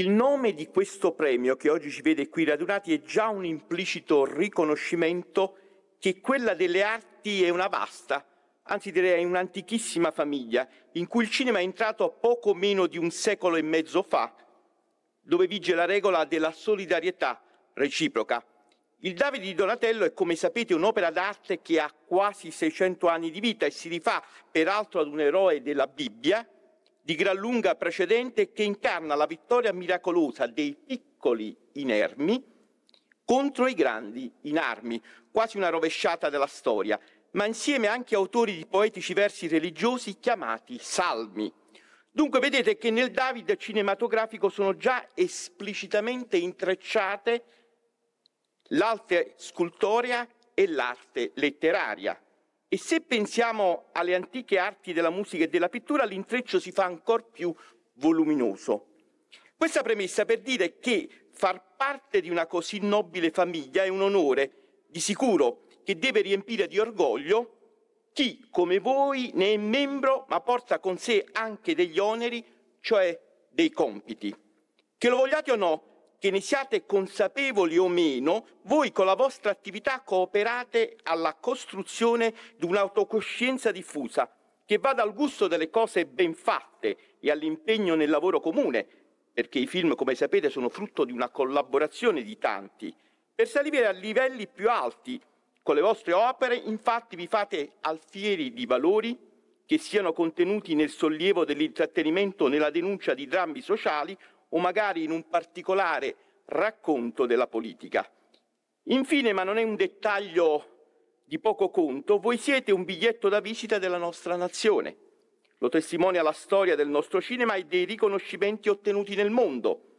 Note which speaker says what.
Speaker 1: Il nome di questo premio che oggi ci vede qui radunati è già un implicito riconoscimento che quella delle arti è una vasta, anzi direi un'antichissima famiglia, in cui il cinema è entrato poco meno di un secolo e mezzo fa, dove vige la regola della solidarietà reciproca. Il Davide di Donatello è, come sapete, un'opera d'arte che ha quasi 600 anni di vita e si rifà peraltro ad un eroe della Bibbia, di gran lunga precedente che incarna la vittoria miracolosa dei piccoli inermi contro i grandi in armi, quasi una rovesciata della storia, ma insieme anche autori di poetici versi religiosi chiamati salmi. Dunque vedete che nel David cinematografico sono già esplicitamente intrecciate l'arte scultorea e l'arte letteraria. E se pensiamo alle antiche arti della musica e della pittura, l'intreccio si fa ancora più voluminoso. Questa premessa per dire che far parte di una così nobile famiglia è un onore, di sicuro, che deve riempire di orgoglio chi, come voi, ne è membro, ma porta con sé anche degli oneri, cioè dei compiti. Che lo vogliate o no, che ne siate consapevoli o meno, voi con la vostra attività cooperate alla costruzione di un'autocoscienza diffusa che va dal gusto delle cose ben fatte e all'impegno nel lavoro comune, perché i film, come sapete, sono frutto di una collaborazione di tanti, per salire a livelli più alti. Con le vostre opere, infatti, vi fate alfieri di valori che siano contenuti nel sollievo dell'intrattenimento, nella denuncia di drammi sociali o magari in un particolare racconto della politica. Infine, ma non è un dettaglio di poco conto, voi siete un biglietto da visita della nostra nazione. Lo testimonia la storia del nostro cinema e dei riconoscimenti ottenuti nel mondo.